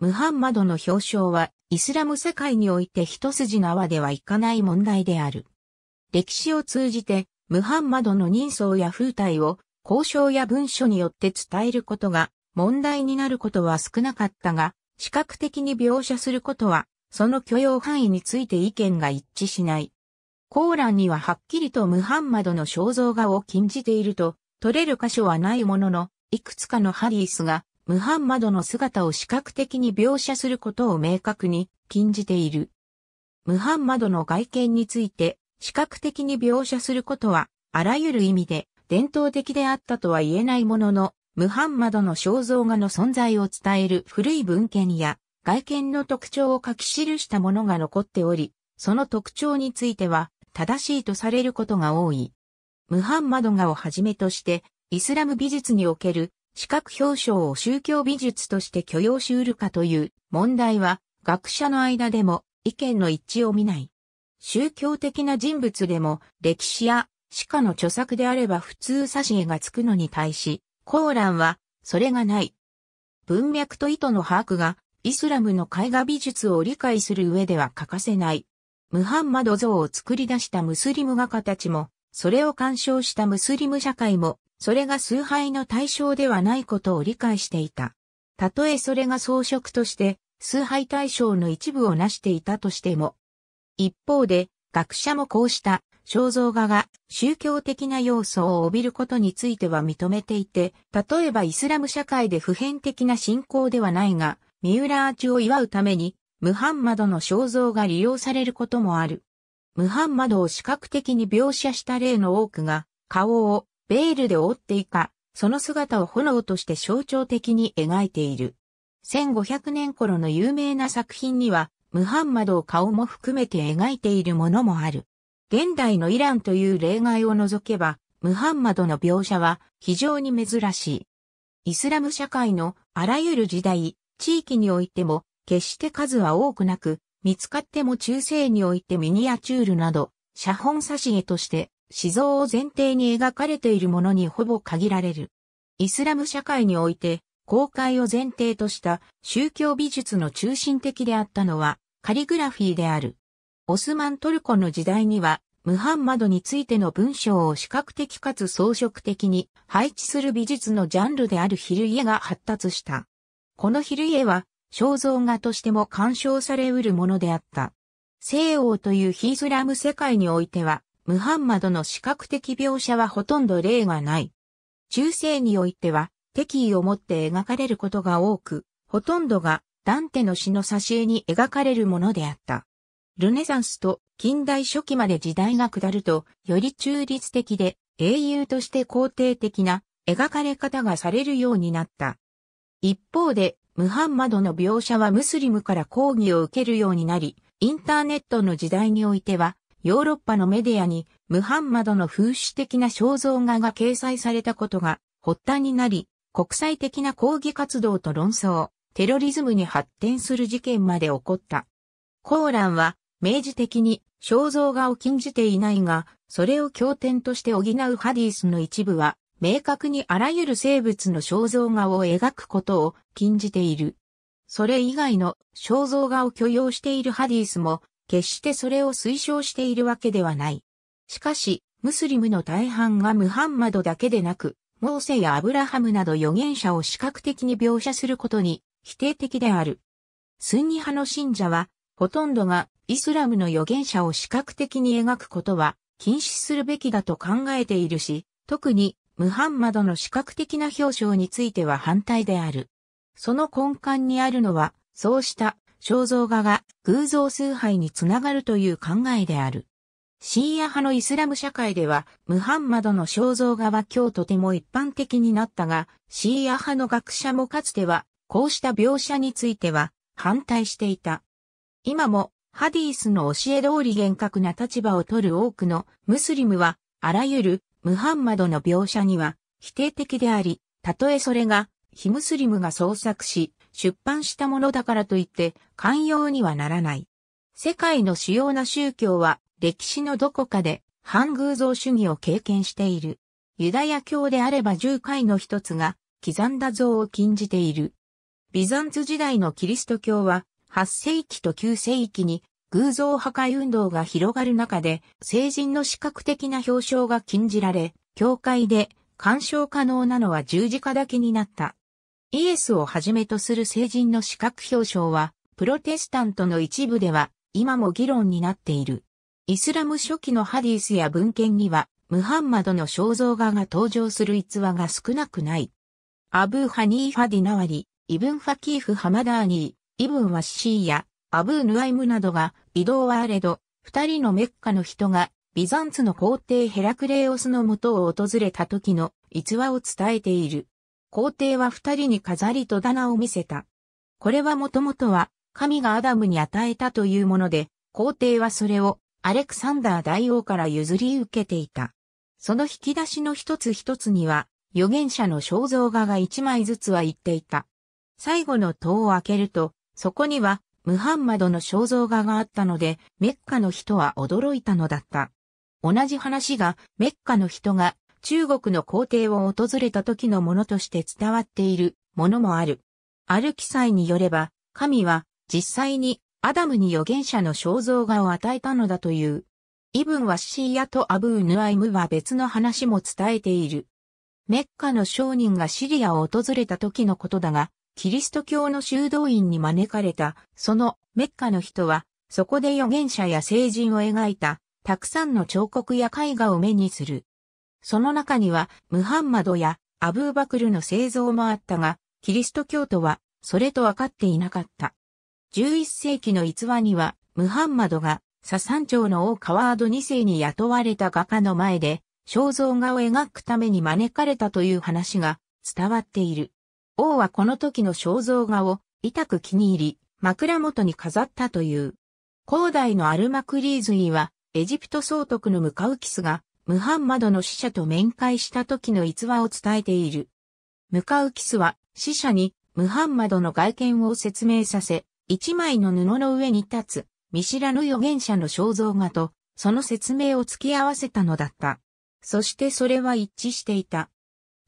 ムハンマドの表彰は、イスラム世界において一筋縄ではいかない問題である。歴史を通じて、ムハンマドの人相や風体を、交渉や文書によって伝えることが、問題になることは少なかったが、視覚的に描写することは、その許容範囲について意見が一致しない。コーランにははっきりとムハンマドの肖像画を禁じていると、取れる箇所はないものの、いくつかのハリースがムハンマドの姿を視覚的に描写することを明確に禁じている。ムハンマドの外見について視覚的に描写することはあらゆる意味で伝統的であったとは言えないものの、ムハンマドの肖像画の存在を伝える古い文献や外見の特徴を書き記したものが残っており、その特徴については正しいとされることが多い。ムハンマド画をはじめとして、イスラム美術における資格表彰を宗教美術として許容しうるかという問題は学者の間でも意見の一致を見ない。宗教的な人物でも歴史や史家の著作であれば普通挿絵がつくのに対し、コーランはそれがない。文脈と意図の把握がイスラムの絵画美術を理解する上では欠かせない。ムハンマド像を作り出したムスリム画家たちもそれを干渉したムスリム社会も、それが崇拝の対象ではないことを理解していた。たとえそれが装飾として、崇拝対象の一部を成していたとしても。一方で、学者もこうした肖像画が宗教的な要素を帯びることについては認めていて、例えばイスラム社会で普遍的な信仰ではないが、ミ浦ラーチを祝うために、ムハンマドの肖像が利用されることもある。ムハンマドを視覚的に描写した例の多くが、顔をベールで覆っていか、その姿を炎として象徴的に描いている。1500年頃の有名な作品には、ムハンマドを顔も含めて描いているものもある。現代のイランという例外を除けば、ムハンマドの描写は非常に珍しい。イスラム社会のあらゆる時代、地域においても決して数は多くなく、見つかっても中世においてミニアチュールなど、写本挿絵として、思想を前提に描かれているものにほぼ限られる。イスラム社会において、公開を前提とした宗教美術の中心的であったのは、カリグラフィーである。オスマントルコの時代には、ムハンマドについての文章を視覚的かつ装飾的に配置する美術のジャンルであるヒルイエが発達した。このヒルイエは肖像画としても鑑賞されうるものであった。西欧というヒースラム世界においては、ムハンマドの視覚的描写はほとんど例がない。中世においては、敵意を持って描かれることが多く、ほとんどがダンテの詩の挿絵に描かれるものであった。ルネサンスと近代初期まで時代が下ると、より中立的で英雄として肯定的な描かれ方がされるようになった。一方で、ムハンマドの描写はムスリムから抗議を受けるようになり、インターネットの時代においては、ヨーロッパのメディアにムハンマドの風刺的な肖像画が掲載されたことが発端になり、国際的な抗議活動と論争、テロリズムに発展する事件まで起こった。コーランは明示的に肖像画を禁じていないが、それを経典として補うハディスの一部は明確にあらゆる生物の肖像画を描くことを禁じている。それ以外の肖像画を許容しているハディスも、決してそれを推奨しているわけではない。しかし、ムスリムの大半がムハンマドだけでなく、モーセやアブラハムなど預言者を視覚的に描写することに否定的である。スンニ派の信者は、ほとんどがイスラムの預言者を視覚的に描くことは禁止するべきだと考えているし、特にムハンマドの視覚的な表彰については反対である。その根幹にあるのは、そうした肖像画が偶像崇拝につながるという考えである。シーア派のイスラム社会では、ムハンマドの肖像画は今日とても一般的になったが、シーア派の学者もかつては、こうした描写については反対していた。今も、ハディースの教え通り厳格な立場を取る多くのムスリムは、あらゆるムハンマドの描写には否定的であり、たとえそれがヒムスリムが創作し出版したものだからといって寛容にはならない。世界の主要な宗教は歴史のどこかで反偶像主義を経験している。ユダヤ教であれば十回の一つが刻んだ像を禁じている。ビザンツ時代のキリスト教は8世紀と9世紀に偶像破壊運動が広がる中で、成人の視覚的な表彰が禁じられ、教会で鑑賞可能なのは十字架だけになった。イエスをはじめとする成人の視覚表彰は、プロテスタントの一部では、今も議論になっている。イスラム初期のハディスや文献には、ムハンマドの肖像画が登場する逸話が少なくない。アブーハニーファディナワリ、イブンファキーフハマダーニー、イブンワッシーやアブーヌアイムなどが移動はあれど、二人のメッカの人がビザンツの皇帝ヘラクレオスの元を訪れた時の逸話を伝えている。皇帝は二人に飾りと棚を見せた。これはもともとは神がアダムに与えたというもので、皇帝はそれをアレクサンダー大王から譲り受けていた。その引き出しの一つ一つには、預言者の肖像画が一枚ずつは言っていた。最後の塔を開けると、そこにはムハンマドの肖像画があったので、メッカの人は驚いたのだった。同じ話がメッカの人が中国の皇帝を訪れた時のものとして伝わっているものもある。ある記載によれば、神は実際にアダムに預言者の肖像画を与えたのだという。イブンはシーアとアブーヌアイムは別の話も伝えている。メッカの商人がシリアを訪れた時のことだが、キリスト教の修道院に招かれた、そのメッカの人は、そこで預言者や聖人を描いた、たくさんの彫刻や絵画を目にする。その中には、ムハンマドやアブーバクルの製造もあったが、キリスト教徒は、それと分かっていなかった。11世紀の逸話には、ムハンマドが、ササン朝の王カワード2世に雇われた画家の前で、肖像画を描くために招かれたという話が伝わっている。王はこの時の肖像画を痛く気に入り、枕元に飾ったという。広代のアルマクリーズイは、エジプト総督のムカウキスが、ムハンマドの死者と面会した時の逸話を伝えている。ムカウキスは、死者に、ムハンマドの外見を説明させ、一枚の布の上に立つ、見知らぬ預言者の肖像画と、その説明を付き合わせたのだった。そしてそれは一致していた。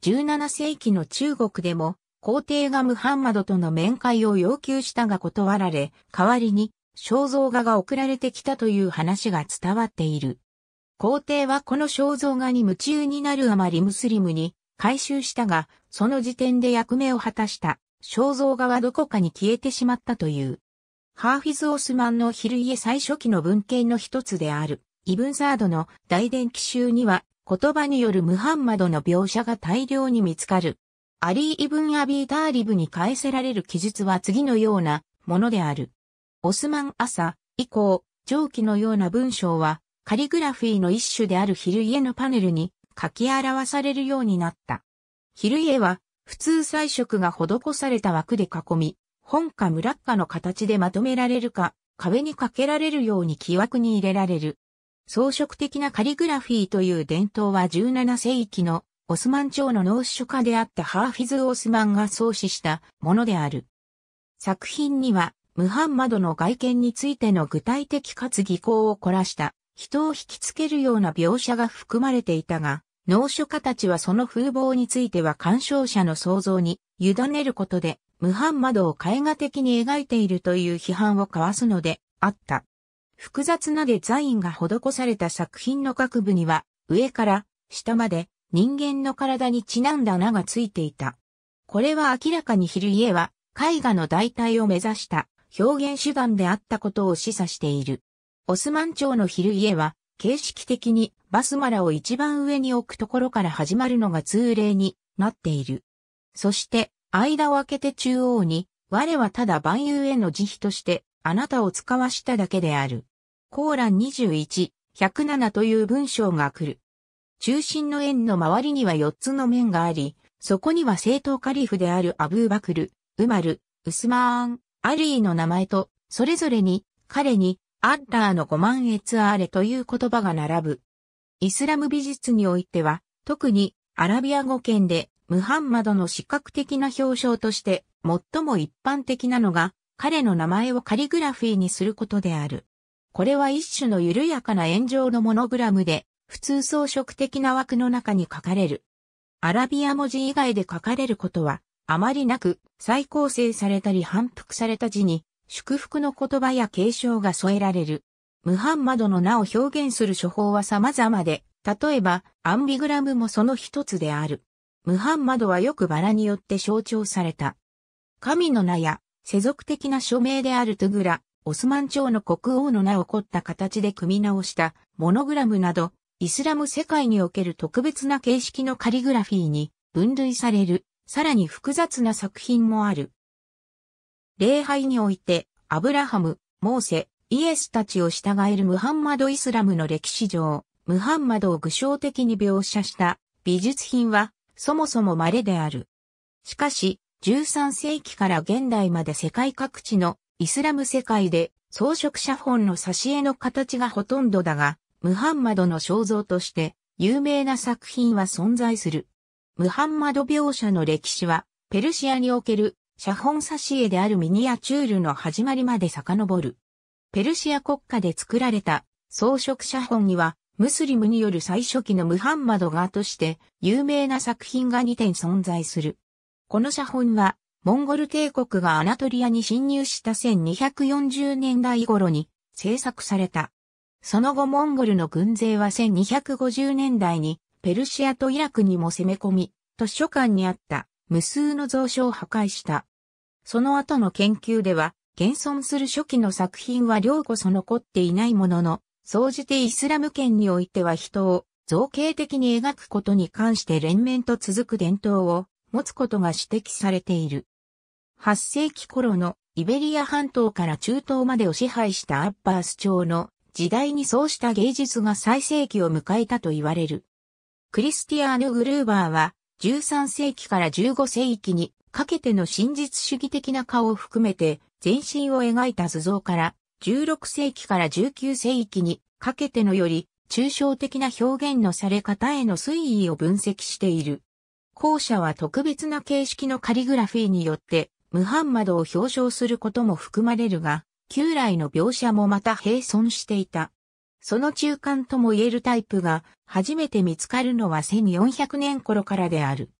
17世紀の中国でも、皇帝がムハンマドとの面会を要求したが断られ、代わりに肖像画が送られてきたという話が伝わっている。皇帝はこの肖像画に夢中になるあまりムスリムに回収したが、その時点で役目を果たした肖像画はどこかに消えてしまったという。ハーフィズ・オスマンのヒルイエ最初期の文献の一つである、イブンサードの大伝記集には、言葉によるムハンマドの描写が大量に見つかる。アリー・イブン・アビー・ターリブに返せられる記述は次のようなものである。オスマン・朝以降、上記のような文章は、カリグラフィーの一種であるヒルイエのパネルに書き表されるようになった。ヒルイエは、普通彩色が施された枠で囲み、本か村かの形でまとめられるか、壁にかけられるように木枠に入れられる。装飾的なカリグラフィーという伝統は17世紀のオスマン朝の農書家であったハーフィズ・オスマンが創始したものである。作品には、ムハンマドの外見についての具体的かつ技巧を凝らした、人を引きつけるような描写が含まれていたが、農書家たちはその風貌については鑑賞者の想像に委ねることで、ムハンマドを絵画的に描いているという批判を交わすのであった。複雑なデザインが施された作品の各部には、上から下まで人間の体にちなんだ名がついていた。これは明らかに昼家は絵画の代替を目指した表現手段であったことを示唆している。オスマン朝の昼家は形式的にバスマラを一番上に置くところから始まるのが通例になっている。そして間を空けて中央に我はただ万有への慈悲としてあなたを使わしただけである。コーラン21、107という文章が来る。中心の円の周りには4つの面があり、そこには正統カリフであるアブーバクル、ウマル、ウスマーン、アリーの名前と、それぞれに、彼に、アッラーの五万越アーレという言葉が並ぶ。イスラム美術においては、特にアラビア語圏でムハンマドの視覚的な表彰として最も一般的なのが彼の名前をカリグラフィーにすることである。これは一種の緩やかな炎上のモノグラムで普通装飾的な枠の中に書かれる。アラビア文字以外で書かれることは、あまりなく、再構成されたり反復された字に、祝福の言葉や継承が添えられる。ムハンマドの名を表現する処方は様々で、例えば、アンビグラムもその一つである。ムハンマドはよくバラによって象徴された。神の名や、世俗的な署名であるトゥグラ、オスマン朝の国王の名を凝った形で組み直したモノグラムなど、イスラム世界における特別な形式のカリグラフィーに分類される、さらに複雑な作品もある。礼拝において、アブラハム、モーセ、イエスたちを従えるムハンマド・イスラムの歴史上、ムハンマドを具象的に描写した美術品はそもそも稀である。しかし、13世紀から現代まで世界各地のイスラム世界で装飾写本の挿絵の形がほとんどだが、ムハンマドの肖像として有名な作品は存在する。ムハンマド描写の歴史は、ペルシアにおける写本挿絵であるミニアチュールの始まりまで遡る。ペルシア国家で作られた装飾写本には、ムスリムによる最初期のムハンマド画として有名な作品が2点存在する。この写本は、モンゴル帝国がアナトリアに侵入した1240年代頃に制作された。その後モンゴルの軍勢は1250年代にペルシアとイラクにも攻め込み、図書館にあった無数の蔵書を破壊した。その後の研究では、現存する初期の作品は両こそ残っていないものの、総じてイスラム圏においては人を造形的に描くことに関して連綿と続く伝統を持つことが指摘されている。8世紀頃のイベリア半島から中東までを支配したアッバース朝の時代にそうした芸術が最盛期を迎えたと言われる。クリスティアーヌ・グルーバーは13世紀から15世紀にかけての真実主義的な顔を含めて全身を描いた図像から16世紀から19世紀にかけてのより抽象的な表現のされ方への推移を分析している。後者は特別な形式のカリグラフィーによってムハンマドを表彰することも含まれるが、旧来の描写もまた並存していた。その中間とも言えるタイプが初めて見つかるのは1400年頃からである。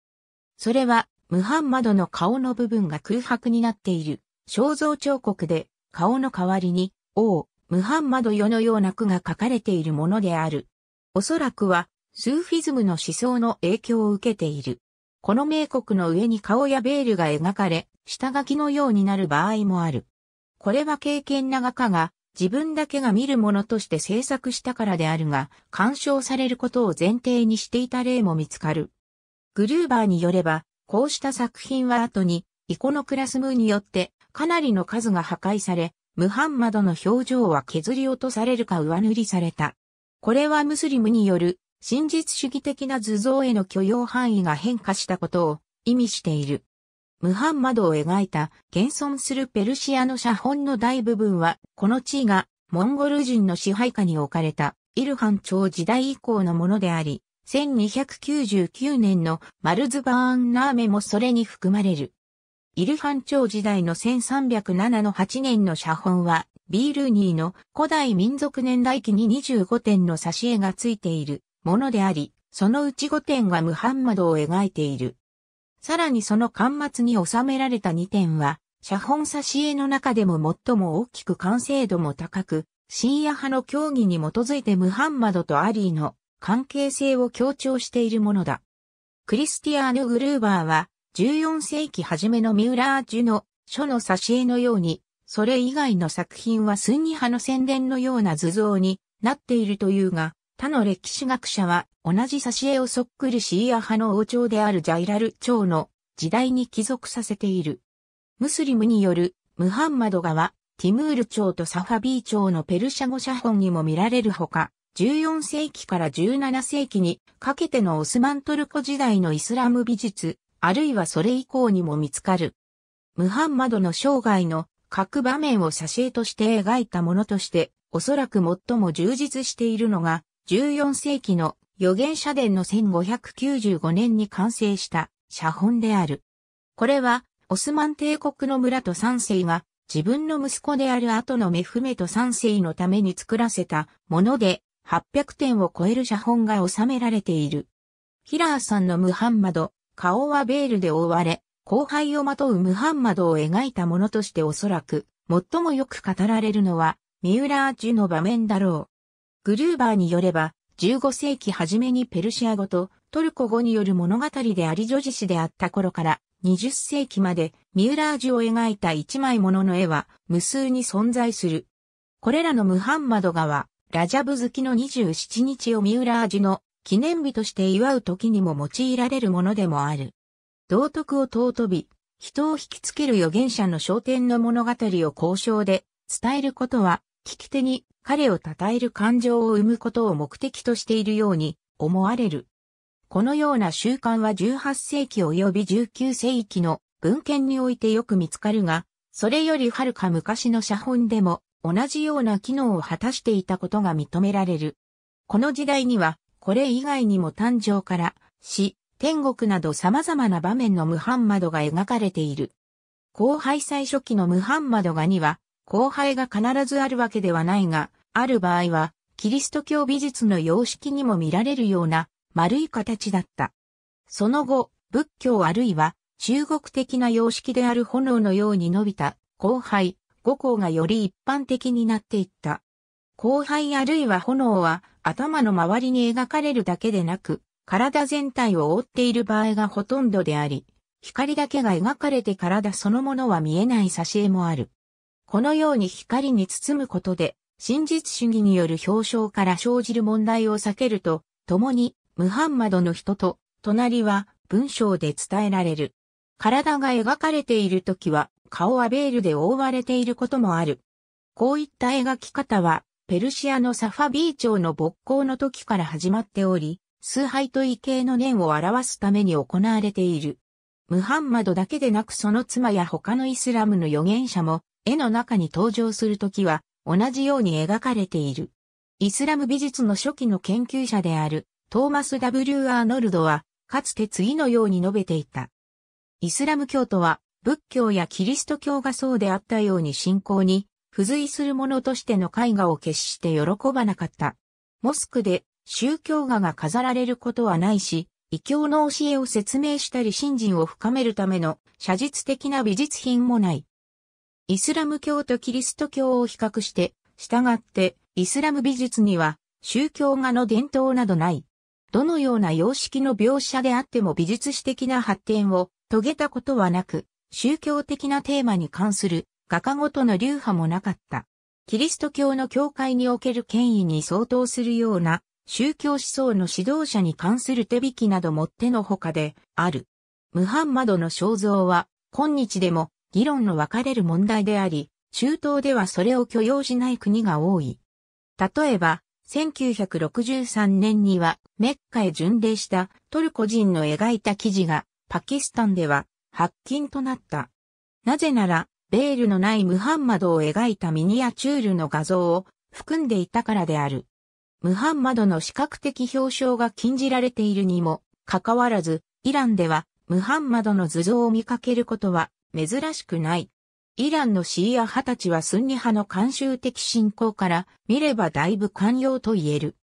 それは、ムハンマドの顔の部分が空白になっている肖像彫刻で顔の代わりに王、ムハンマド世のような句が書かれているものである。おそらくは、スーフィズムの思想の影響を受けている。この名国の上に顔やベールが描かれ、下書きのようになる場合もある。これは経験な画家が自分だけが見るものとして制作したからであるが、干渉されることを前提にしていた例も見つかる。グルーバーによれば、こうした作品は後に、イコノクラスムーによってかなりの数が破壊され、ムハンマドの表情は削り落とされるか上塗りされた。これはムスリムによる真実主義的な図像への許容範囲が変化したことを意味している。ムハンマドを描いた現存するペルシアの写本の大部分は、この地位がモンゴル人の支配下に置かれたイルハン朝時代以降のものであり、1299年のマルズバーンナーメもそれに含まれる。イルハン朝時代の1307の8年の写本は、ビールニーの古代民族年代記に25点の挿絵がついているものであり、そのうち5点がムハンマドを描いている。さらにその巻末に収められた2点は、写本挿絵の中でも最も大きく完成度も高く、深夜派の競技に基づいてムハンマドとアリーの関係性を強調しているものだ。クリスティアーヌ・グルーバーは、14世紀初めのミューラージュの書の挿絵のように、それ以外の作品はスンニ派の宣伝のような図像になっているというが、他の歴史学者は、同じ挿絵をそっくりシーア派の王朝であるジャイラル朝の時代に帰属させている。ムスリムによるムハンマド川、ティムール朝とサファビー朝のペルシャ語写本にも見られるほか、14世紀から17世紀にかけてのオスマントルコ時代のイスラム美術、あるいはそれ以降にも見つかる。ムハンマドの生涯の各場面を挿絵として描いたものとして、おそらく最も充実しているのが、14世紀の預言社殿の1595年に完成した写本である。これは、オスマン帝国の村と三世が自分の息子である後のメフメと三世のために作らせたもので、800点を超える写本が収められている。ヒラーさんのムハンマド、顔はベールで覆われ、後輩をまとうムハンマドを描いたものとしておそらく、最もよく語られるのは、三浦ジュの場面だろう。グルーバーによれば、15世紀初めにペルシア語とトルコ語による物語でありジョジ氏であった頃から、20世紀までミーラージュを描いた一枚ものの絵は無数に存在する。これらのムハンマド画は、ラジャブ好きの27日をミーラージュの記念日として祝う時にも用いられるものでもある。道徳を尊び、人を引きつける預言者の昇天の物語を交渉で伝えることは、聞き手に彼を称える感情を生むことを目的としているように思われる。このような習慣は18世紀及び19世紀の文献においてよく見つかるが、それよりはるか昔の写本でも同じような機能を果たしていたことが認められる。この時代には、これ以外にも誕生から、死、天国など様々な場面のムハンマドが描かれている。後輩最初期のムハンマドがには、後輩が必ずあるわけではないが、ある場合は、キリスト教美術の様式にも見られるような丸い形だった。その後、仏教あるいは中国的な様式である炎のように伸びた後輩、五行がより一般的になっていった。後輩あるいは炎は頭の周りに描かれるだけでなく、体全体を覆っている場合がほとんどであり、光だけが描かれて体そのものは見えない挿絵もある。このように光に包むことで、真実主義による表彰から生じる問題を避けると、共に、ムハンマドの人と、隣は文章で伝えられる。体が描かれている時は、顔はベールで覆われていることもある。こういった描き方は、ペルシアのサファビー朝の勃興の時から始まっており、崇拝と異形の念を表すために行われている。ムハンマドだけでなくその妻や他のイスラムの預言者も絵の中に登場するときは同じように描かれている。イスラム美術の初期の研究者であるトーマス・ W・ アーノルドはかつて次のように述べていた。イスラム教徒は仏教やキリスト教がそうであったように信仰に付随するものとしての絵画を決して喜ばなかった。モスクで宗教画が飾られることはないし、異教の教えを説明したり信心を深めるための写実的な美術品もない。イスラム教とキリスト教を比較して、従って、イスラム美術には、宗教画の伝統などない。どのような様式の描写であっても美術史的な発展を遂げたことはなく、宗教的なテーマに関する画家ごとの流派もなかった。キリスト教の教会における権威に相当するような宗教思想の指導者に関する手引きなどもってのほかである。ムハンマドの肖像は今日でも議論の分かれる問題であり、中東ではそれを許容しない国が多い。例えば、1963年にはメッカへ巡礼したトルコ人の描いた記事がパキスタンでは発禁となった。なぜなら、ベールのないムハンマドを描いたミニアチュールの画像を含んでいたからである。ムハンマドの視覚的表彰が禁じられているにもかかわらず、イランではムハンマドの図像を見かけることは珍しくない。イランのシーア派たちはスンニ派の慣習的信仰から見ればだいぶ寛容と言える。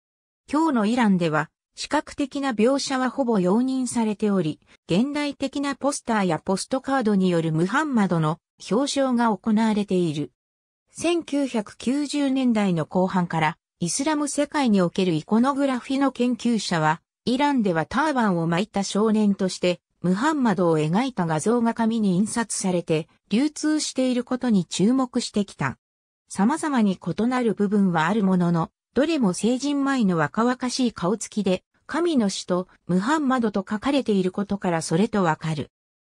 今日のイランでは視覚的な描写はほぼ容認されており、現代的なポスターやポストカードによるムハンマドの表彰が行われている。1990年代の後半からイスラム世界におけるイコノグラフィの研究者は、イランではターバンを巻いた少年としてムハンマドを描いた画像が紙に印刷されて流通していることに注目してきた。様々に異なる部分はあるものの、どれも成人前の若々しい顔つきで、神の使とムハンマドと書かれていることからそれとわかる。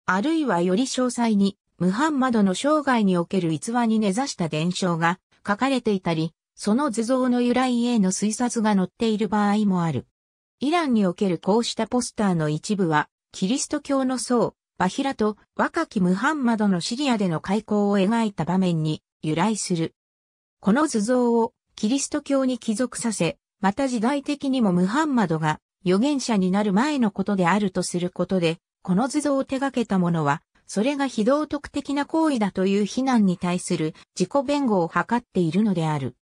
あるいはより詳細に、ムハンマドの生涯における逸話に根ざした伝承が書かれていたり、その図像の由来への推察が載っている場合もある。イランにおけるこうしたポスターの一部は、キリスト教の僧、バヒラと若きムハンマドのシリアでの開港を描いた場面に由来する。この図像をキリスト教に帰属させ、また時代的にもムハンマドが預言者になる前のことであるとすることで、この図像を手掛けた者は、それが非道徳的な行為だという非難に対する自己弁護を図っているのである。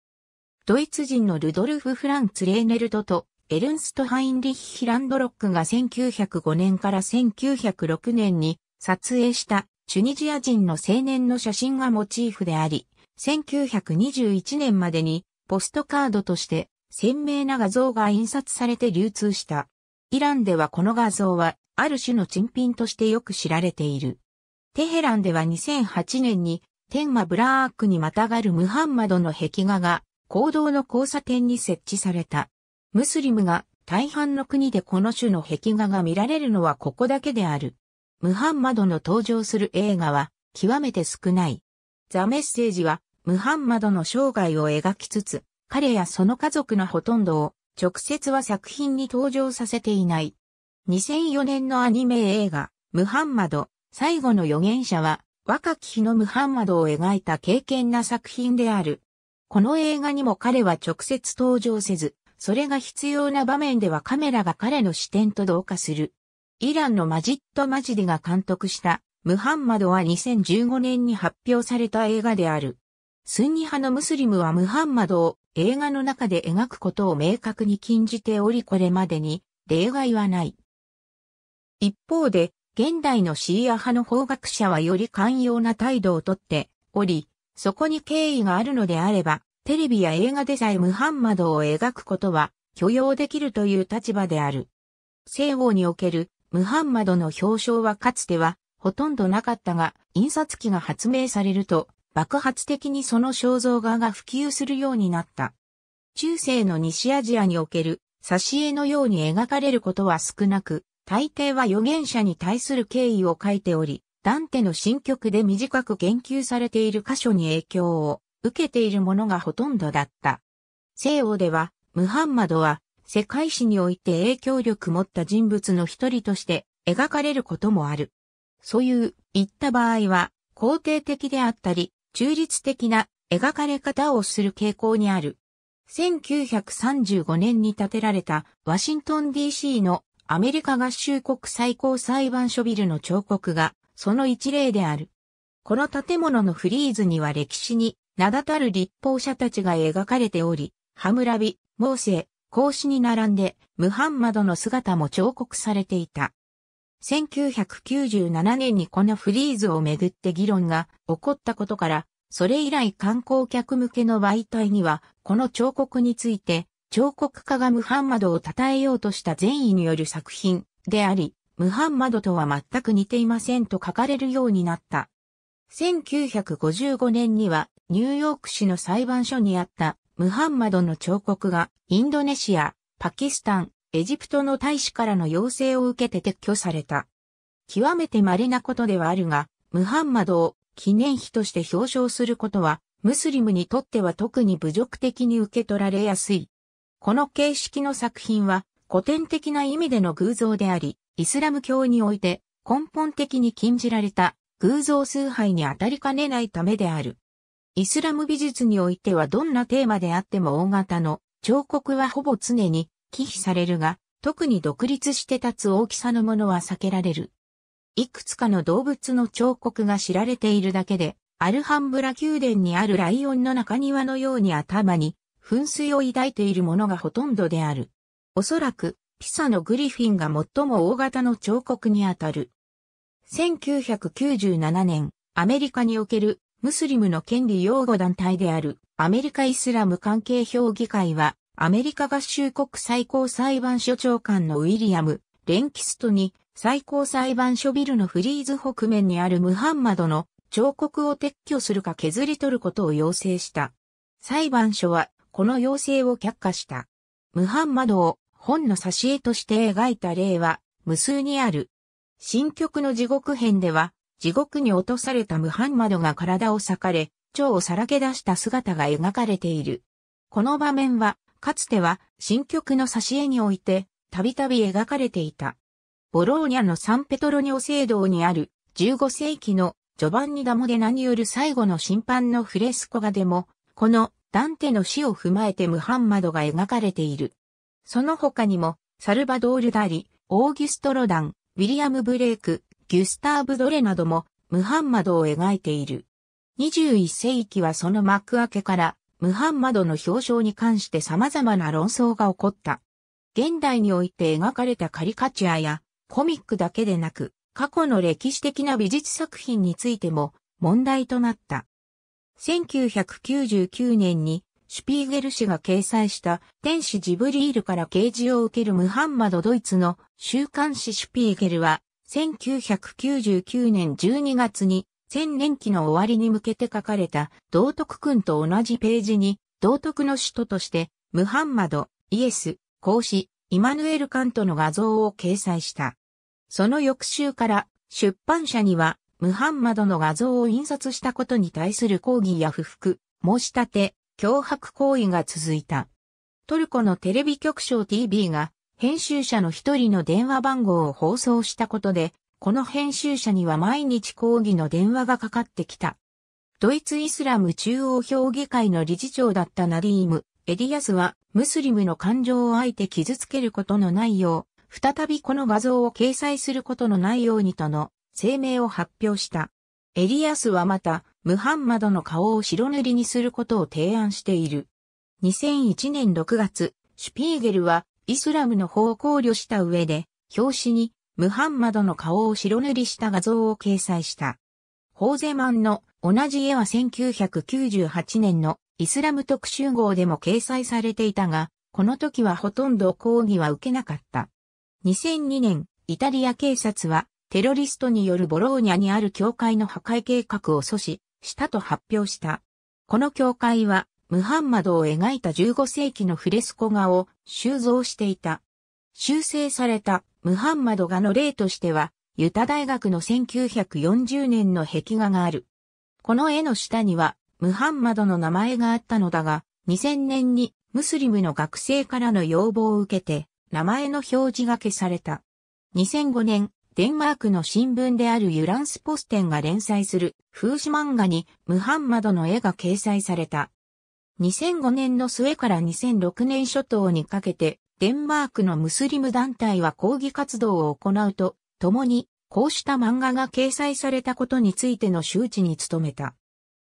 ドイツ人のルドルフ・フランツ・レーネルトとエルンスト・ハインリッヒ・ランドロックが1905年から1906年に撮影したチュニジア人の青年の写真がモチーフであり、1921年までにポストカードとして鮮明な画像が印刷されて流通した。イランではこの画像はある種の珍品としてよく知られている。テヘランでは2008年に天馬ブラークにまたがるムハンマドの壁画が公道の交差点に設置された。ムスリムが大半の国でこの種の壁画が見られるのはここだけである。ムハンマドの登場する映画は極めて少ない。ザ・メッセージはムハンマドの生涯を描きつつ、彼やその家族のほとんどを直接は作品に登場させていない。2004年のアニメ映画、ムハンマド、最後の預言者は、若き日のムハンマドを描いた敬験な作品である。この映画にも彼は直接登場せず、それが必要な場面ではカメラが彼の視点と同化する。イランのマジット・マジディが監督したムハンマドは2015年に発表された映画である。スンニ派のムスリムはムハンマドを映画の中で描くことを明確に禁じておりこれまでに例外はない。一方で、現代のシーア派の法学者はより寛容な態度をとっており、そこに敬意があるのであれば、テレビや映画でさえムハンマドを描くことは許容できるという立場である。西欧におけるムハンマドの表彰はかつてはほとんどなかったが、印刷機が発明されると爆発的にその肖像画が普及するようになった。中世の西アジアにおける挿絵のように描かれることは少なく、大抵は預言者に対する敬意を書いており、ダンテの新曲で短く言及されている箇所に影響を受けているものがほとんどだった。西欧では、ムハンマドは、世界史において影響力持った人物の一人として描かれることもある。そういう、言った場合は、肯定的であったり、中立的な描かれ方をする傾向にある。1935年に建てられたワシントン DC のアメリカ合衆国最高裁判所ビルの彫刻がその一例である。この建物のフリーズには歴史に名だたる立法者たちが描かれており、ハムラビ、モーセ、孔子に並んで、ムハンマドの姿も彫刻されていた。1997年にこのフリーズをめぐって議論が起こったことから、それ以来観光客向けの媒体には、この彫刻について、彫刻家がムハンマドを称えようとした善意による作品であり、ムハンマドとは全く似ていませんと書かれるようになった。1955年にはニューヨーク市の裁判所にあったムハンマドの彫刻がインドネシア、パキスタン、エジプトの大使からの要請を受けて撤去された。極めて稀なことではあるが、ムハンマドを記念碑として表彰することは、ムスリムにとっては特に侮辱的に受け取られやすい。この形式の作品は古典的な意味での偶像であり、イスラム教において根本的に禁じられた偶像崇拝に当たりかねないためである。イスラム美術においてはどんなテーマであっても大型の彫刻はほぼ常に忌避されるが、特に独立して立つ大きさのものは避けられる。いくつかの動物の彫刻が知られているだけで、アルハンブラ宮殿にあるライオンの中庭のように頭に噴水を抱いているものがほとんどである。おそらく、ピサのグリフィンが最も大型の彫刻にあたる。1997年、アメリカにおけるムスリムの権利擁護団体であるアメリカイスラム関係評議会はアメリカ合衆国最高裁判所長官のウィリアム・レンキストに最高裁判所ビルのフリーズ北面にあるムハンマドの彫刻を撤去するか削り取ることを要請した。裁判所はこの要請を却下した。ムハンマドを本の挿絵として描いた例は無数にある。新曲の地獄編では地獄に落とされたムハンマドが体を裂かれ、蝶をさらけ出した姿が描かれている。この場面は、かつては新曲の挿絵において、たびたび描かれていた。ボローニャのサンペトロニオ聖堂にある15世紀のジョバンニ・ダモデナによる最後の審判のフレスコ画でも、このダンテの死を踏まえてムハンマドが描かれている。その他にも、サルバドール・ダリ、オーギュスト・ロダン、ウィリアム・ブレイク、ギュスターブ・ドレなどもムハンマドを描いている。21世紀はその幕開けからムハンマドの表彰に関して様々な論争が起こった。現代において描かれたカリカチュアやコミックだけでなく過去の歴史的な美術作品についても問題となった。1999年にシュピーゲル氏が掲載した天使ジブリールから掲示を受けるムハンマドドイツの週刊誌シュピーゲルは1999年12月に、千年期の終わりに向けて書かれた道徳君と同じページに、道徳の首都として、ムハンマド、イエス、孔子、イマヌエル・カントの画像を掲載した。その翌週から、出版社には、ムハンマドの画像を印刷したことに対する抗議や不服、申し立て、脅迫行為が続いた。トルコのテレビ局賞 TV が編集者の一人の電話番号を放送したことで、この編集者には毎日抗議の電話がかかってきた。ドイツイスラム中央評議会の理事長だったナリーム、エリアスは、ムスリムの感情をあえて傷つけることのないよう、再びこの画像を掲載することのないようにとの声明を発表した。エリアスはまた、ムハンマドの顔を白塗りにすることを提案している。2001年6月、シュピーゲルはイスラムの法を考慮した上で、表紙に、ムハンマドの顔を白塗りした画像を掲載した。ホーゼマンの同じ絵は1998年のイスラム特集号でも掲載されていたが、この時はほとんど抗議は受けなかった。2002年、イタリア警察はテロリストによるボローニャにある教会の破壊計画を阻止したと発表した。この教会はムハンマドを描いた15世紀のフレスコ画を収蔵していた。修正されたムハンマド画の例としては、ユタ大学の1940年の壁画がある。この絵の下には、ムハンマドの名前があったのだが、2000年にムスリムの学生からの要望を受けて、名前の表示が消された。2005年、デンマークの新聞であるユランスポステンが連載する風刺漫画にムハンマドの絵が掲載された。2005年の末から2006年初頭にかけて、デンマークのムスリム団体は抗議活動を行うと、共に、こうした漫画が掲載されたことについての周知に努めた。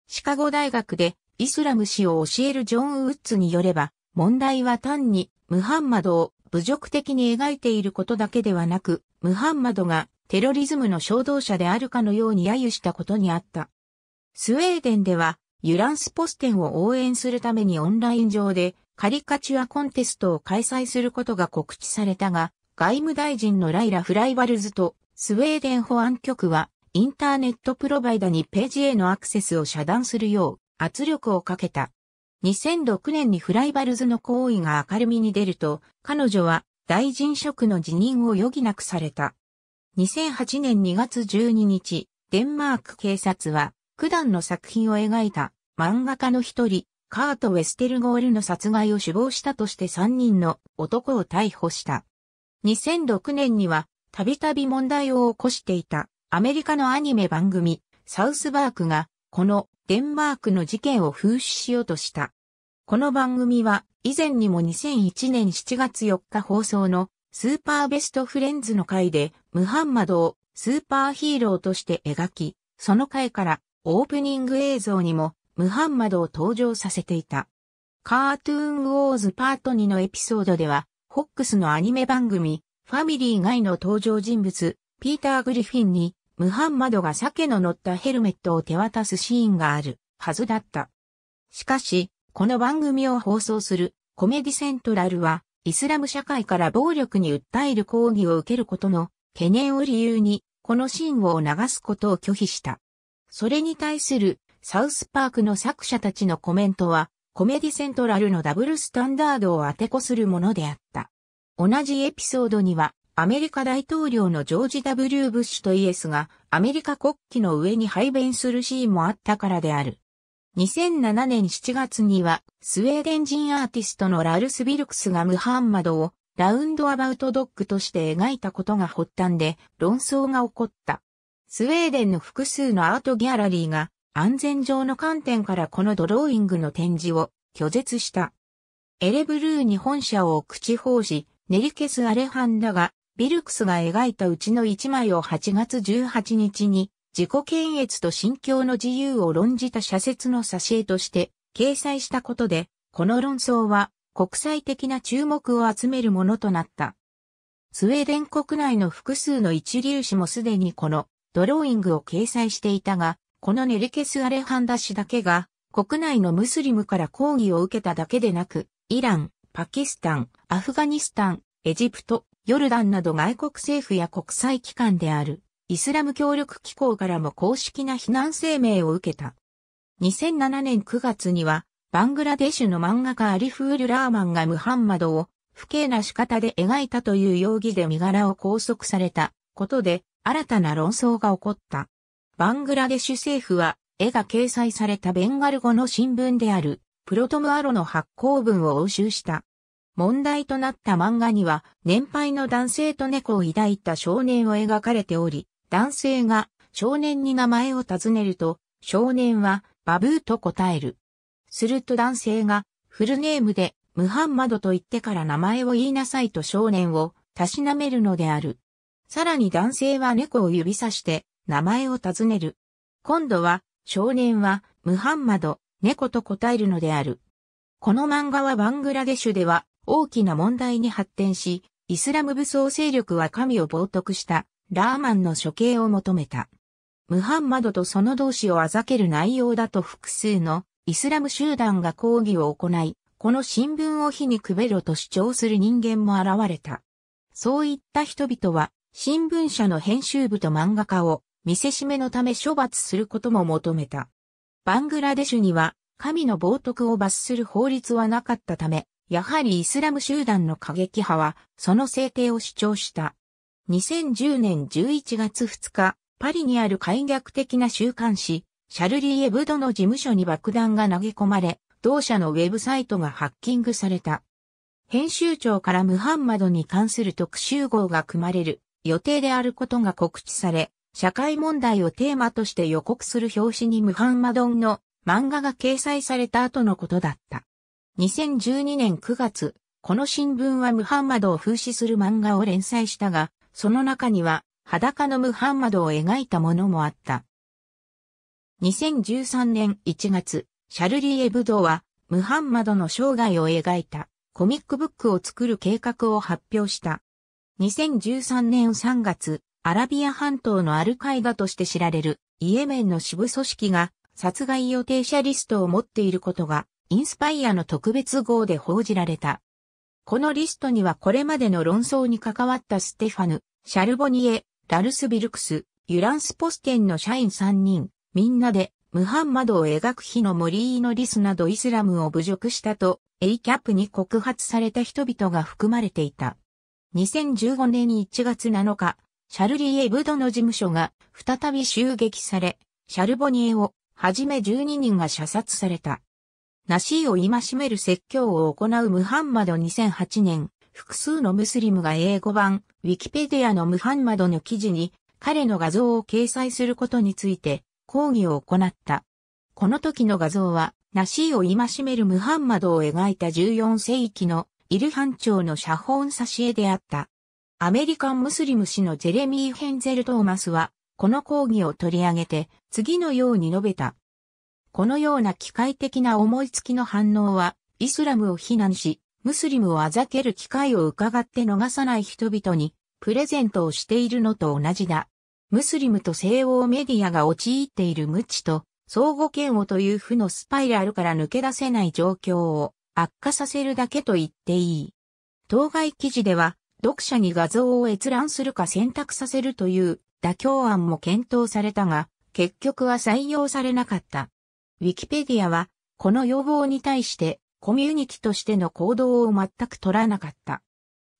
シカゴ大学でイスラム史を教えるジョン・ウッズによれば、問題は単にムハンマドを侮辱的に描いていることだけではなく、ムハンマドがテロリズムの衝動者であるかのように揶揄したことにあった。スウェーデンではユランスポステンを応援するためにオンライン上でカリカチュアコンテストを開催することが告知されたが、外務大臣のライラ・フライバルズとスウェーデン保安局はインターネットプロバイダにページへのアクセスを遮断するよう圧力をかけた。2006年にフライバルズの行為が明るみに出ると、彼女は大臣職の辞任を余儀なくされた。2008年2月12日、デンマーク警察は九段の作品を描いた漫画家の一人、カート・ウェステルゴールの殺害を首謀したとして3人の男を逮捕した。2006年には、たびたび問題を起こしていたアメリカのアニメ番組、サウスバークが、このデンマークの事件を風刺しようとした。この番組は、以前にも2001年7月4日放送のスーパーベストフレンズの回で、ムハンマドをスーパーヒーローとして描き、その回からオープニング映像にもムハンマドを登場させていた。カートゥーンウォーズパート2のエピソードでは、ホックスのアニメ番組、ファミリー外の登場人物、ピーター・グリフィンに、ムハンマドが鮭の乗ったヘルメットを手渡すシーンがあるはずだった。しかし、この番組を放送するコメディセントラルは、イスラム社会から暴力に訴える抗議を受けることの懸念を理由に、このシーンを流すことを拒否した。それに対するサウスパークの作者たちのコメントは、コメディセントラルのダブルスタンダードを当てこするものであった。同じエピソードには、アメリカ大統領のジョージ・ W・ ブッシュとイエスがアメリカ国旗の上に排便するシーンもあったからである。2007年7月にはスウェーデン人アーティストのラルス・ビルクスがムハンマドをラウンドアバウトドッグとして描いたことが発端で論争が起こった。スウェーデンの複数のアートギャラリーが安全上の観点からこのドローイングの展示を拒絶した。エレブルーに本社を置く地方紙、ネリケス・アレハンだが、ビルクスが描いたうちの1枚を8月18日に、自己検閲と心境の自由を論じた社説の挿絵として掲載したことで、この論争は国際的な注目を集めるものとなった。スウェーデン国内の複数の一流紙もすでにこのドローイングを掲載していたが、このネリケス・アレハンダ氏だけが、国内のムスリムから抗議を受けただけでなく、イラン、パキスタン、アフガニスタン、エジプト、ヨルダンなど外国政府や国際機関である、イスラム協力機構からも公式な非難声明を受けた。2007年9月には、バングラデシュの漫画家アリフール・ラーマンがムハンマドを不敬な仕方で描いたという容疑で身柄を拘束されたことで、新たな論争が起こった。バングラデシュ政府は、絵が掲載されたベンガル語の新聞である、プロトムアロの発行文を押収した。問題となった漫画には、年配の男性と猫を抱いた少年を描かれており、男性が少年に名前を尋ねると、少年はバブーと答える。すると男性がフルネームでムハンマドと言ってから名前を言いなさいと少年をたしなめるのである。さらに男性は猫を指さして名前を尋ねる。今度は少年はムハンマド、猫と答えるのである。この漫画はバングラデシュでは大きな問題に発展し、イスラム武装勢力は神を冒涜したラーマンの処刑を求めた。ムハンマドとその同志をあざける内容だと複数のイスラム集団が抗議を行い、この新聞を火にくべろと主張する人間も現れた。そういった人々は新聞社の編集部と漫画家を見せしめのため処罰することも求めた。バングラデシュには神の冒涜を罰する法律はなかったため、やはりイスラム集団の過激派はその制定を主張した。2010年11月2日、パリにある改虐的な週刊誌、シャルリー・エブドの事務所に爆弾が投げ込まれ、同社のウェブサイトがハッキングされた。編集長からムハンマドに関する特集号が組まれる予定であることが告知され、社会問題をテーマとして予告する表紙にムハンマドンの漫画が掲載された後のことだった。2012年9月、この新聞はムハンマドを風刺する漫画を連載したが、その中には裸のムハンマドを描いたものもあった。2013年1月、シャルリー・エブドはムハンマドの生涯を描いたコミックブックを作る計画を発表した。2013年3月、アラビア半島のアルカイダとして知られるイエメンの支部組織が殺害予定者リストを持っていることがインスパイアの特別号で報じられた。このリストにはこれまでの論争に関わったステファヌ、シャルボニエ、ラルス・ビルクス、ユランス・ポステンの社員3人、みんなで、ムハンマドを描く日の森のリスなどイスラムを侮辱したと、エイキャップに告発された人々が含まれていた。2015年1月7日、シャルリー・エブドの事務所が再び襲撃され、シャルボニエをはじめ12人が射殺された。ナシーを戒める説教を行うムハンマド2008年、複数のムスリムが英語版、ウィキペディアのムハンマドの記事に彼の画像を掲載することについて抗議を行った。この時の画像は、ナシーを戒めるムハンマドを描いた14世紀のイルハン朝の写本挿絵であった。アメリカン・ムスリム氏のジェレミー・ヘンゼル・トーマスは、この講義を取り上げて、次のように述べた。このような機械的な思いつきの反応は、イスラムを非難し、ムスリムをあざける機会を伺って逃さない人々に、プレゼントをしているのと同じだ。ムスリムと西欧メディアが陥っている無知と、相互嫌悪という負のスパイラルから抜け出せない状況を、悪化させるだけと言っていい。当該記事では、読者に画像を閲覧するか選択させるという妥協案も検討されたが、結局は採用されなかった。ウィキペディアは、この要望に対して、コミュニティとしての行動を全く取らなかった。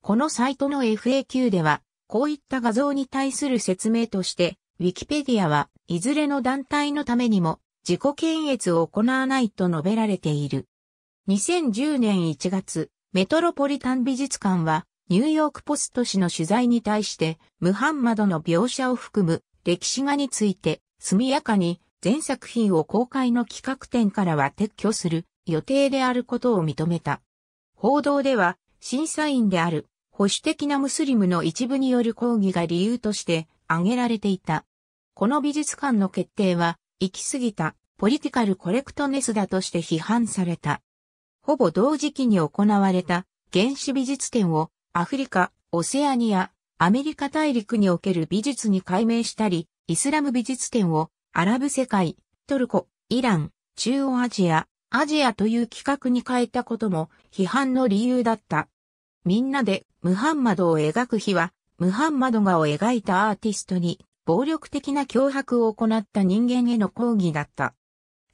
このサイトの FAQ では、こういった画像に対する説明として、ウィキペディアはいずれの団体のためにも自己検閲を行わないと述べられている。2010年1月、メトロポリタン美術館は、ニューヨークポスト紙の取材に対して、ムハンマドの描写を含む歴史画について、速やかに全作品を公開の企画展からは撤去する予定であることを認めた。報道では、審査員である保守的なムスリムの一部による抗議が理由として挙げられていた。この美術館の決定は、行き過ぎたポリティカルコレクトネスだとして批判された。ほぼ同時期に行われた原始美術展をアフリカ、オセアニア、アメリカ大陸における美術に改名したり、イスラム美術展をアラブ世界、トルコ、イラン、中央アジア、アジアという企画に変えたことも批判の理由だった。みんなでムハンマドを描く日は、ムハンマド画を描いたアーティストに暴力的な脅迫を行った人間への抗議だった。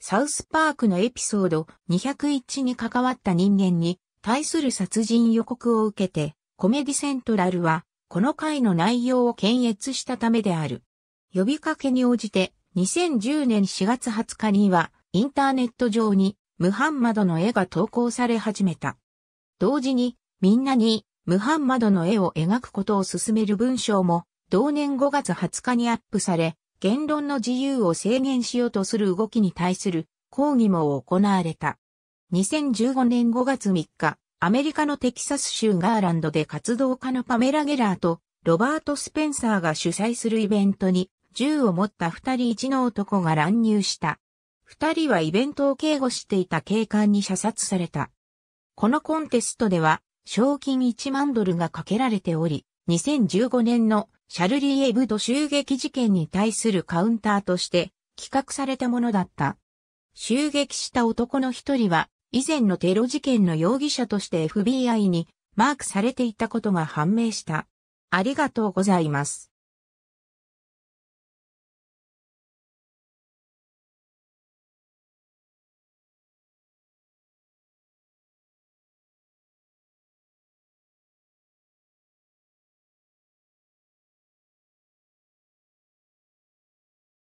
サウスパークのエピソード201に関わった人間に対する殺人予告を受けて、コメディセントラルは、この回の内容を検閲したためである。呼びかけに応じて、2010年4月20日には、インターネット上に、ムハンマドの絵が投稿され始めた。同時に、みんなに、ムハンマドの絵を描くことを勧める文章も、同年5月20日にアップされ、言論の自由を制限しようとする動きに対する抗議も行われた。2015年5月3日、アメリカのテキサス州ガーランドで活動家のパメラ・ゲラーとロバート・スペンサーが主催するイベントに銃を持った二人一の男が乱入した。二人はイベントを警護していた警官に射殺された。このコンテストでは賞金1万ドルがかけられており、2015年のシャルリー・エブド襲撃事件に対するカウンターとして企画されたものだった。襲撃した男の一人は、以前のテロ事件の容疑者として FBI にマークされていたことが判明した。ありがとうございます。